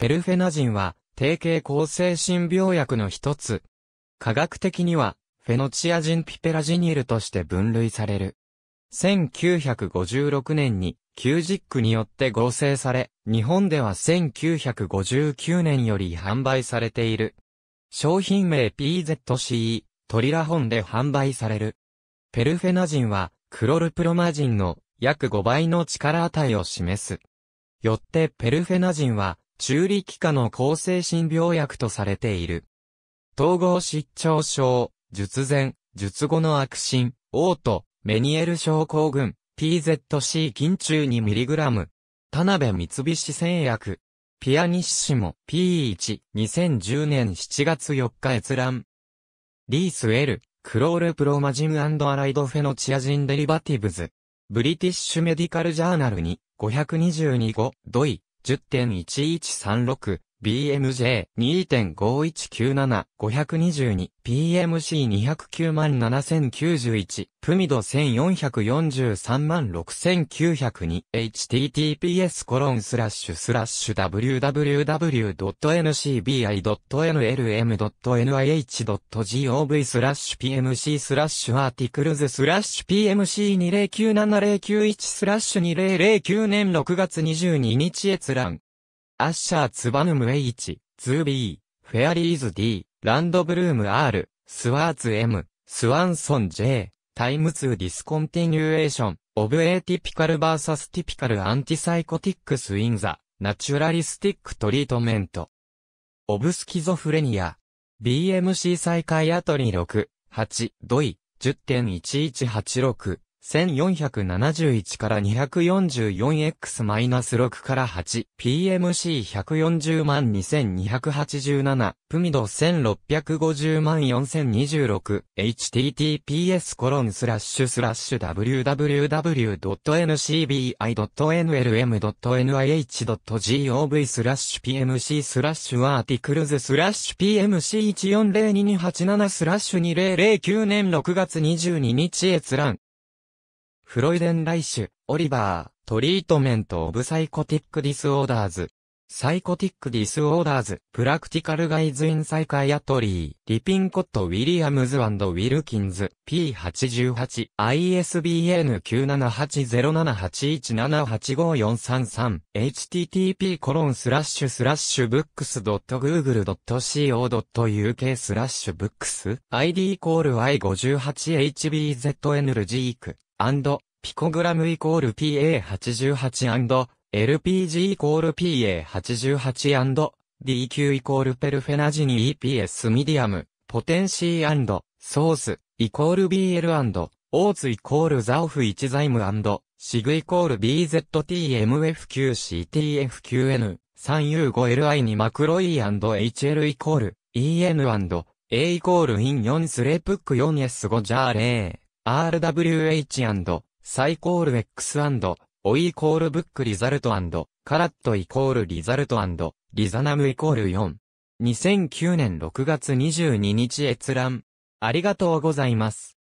ペルフェナジンは、定型抗精神病薬の一つ。科学的には、フェノチアジンピペラジニールとして分類される。1956年に、キュージックによって合成され、日本では1959年より販売されている。商品名 PZCE、トリラホンで販売される。ペルフェナジンは、クロルプロマジンの約5倍の力値を示す。よってペルフェナジンは、中力下の抗精神病薬とされている。統合失調症、術前、術後の悪心、オート、メニエル症候群、PZC 筋中 2mg。田辺三菱製薬。ピアニッシモ P1、2010年7月4日閲覧。リース L、クロールプロマジムアライドフェノチアジンデリバティブズ。ブリティッシュメディカルジャーナルに522号、ドイ、10.1136 BMJ2.5197-522、PMC2097091、プミド14436902、https コロンスラッシュスラッシュ www.ncbi.nlm.nih.gov スラッシュ PMC スラッシュアーティクルズスラッシュ PMC209709 1スラッシュ2009年6月22日閲覧アッシャーツバヌム H、2B、フェアリーズ D、ランドブルーム R、スワーツ M、スワンソン J、タイムツーディスコンティニュエーション、オブエーティピカルバーサスティピカルアンティサイコティックスインザ、ナチュラリスティックトリートメント。オブスキゾフレニア。BMC 再開アトリ6、8、ドイ、10.1186。1471から 244X-6 から8、PMC140 万2287、プミド1650万4026、https コロンスラッシュスラッシュ www.ncbi.nlm.nih.gov スラッシュ PMC スラッシュアーティクルズスラッシュ PMC140287 スラッシュ2009年6月22日閲覧フロイデン・ライシュ、オリバー、トリートメント・オブ・サイコティック・ディスオーダーズ、サイコティック・ディスオーダーズ、プラクティカル・ガイズ・イン・サイカイアトリー、リピンコット・ウィリアムズ・ウィルキンズ、P88、ISBN9780781785433、http コロンスラッシュスラッシュブックス .google.co.uk スラッシュブックス、ID イコール I58HBZN ルジーク。ピコグラムイコール PA88& LPG イコール PA88& DQ イコールペルフェナジニ EPS ミディアムポテンシーソースイコール BL& オーツイコールザオフ1ザイムシグイコール b z t m f q c t f q n 3U5LI にマクロ E&HL イコール EN&A イコールイン4スレープック 4S5 ジャーレー RWH& サイコール X& オイコールブックリザルトカラットイコールリザルトリザナムイコール4。2009年6月22日閲覧。ありがとうございます。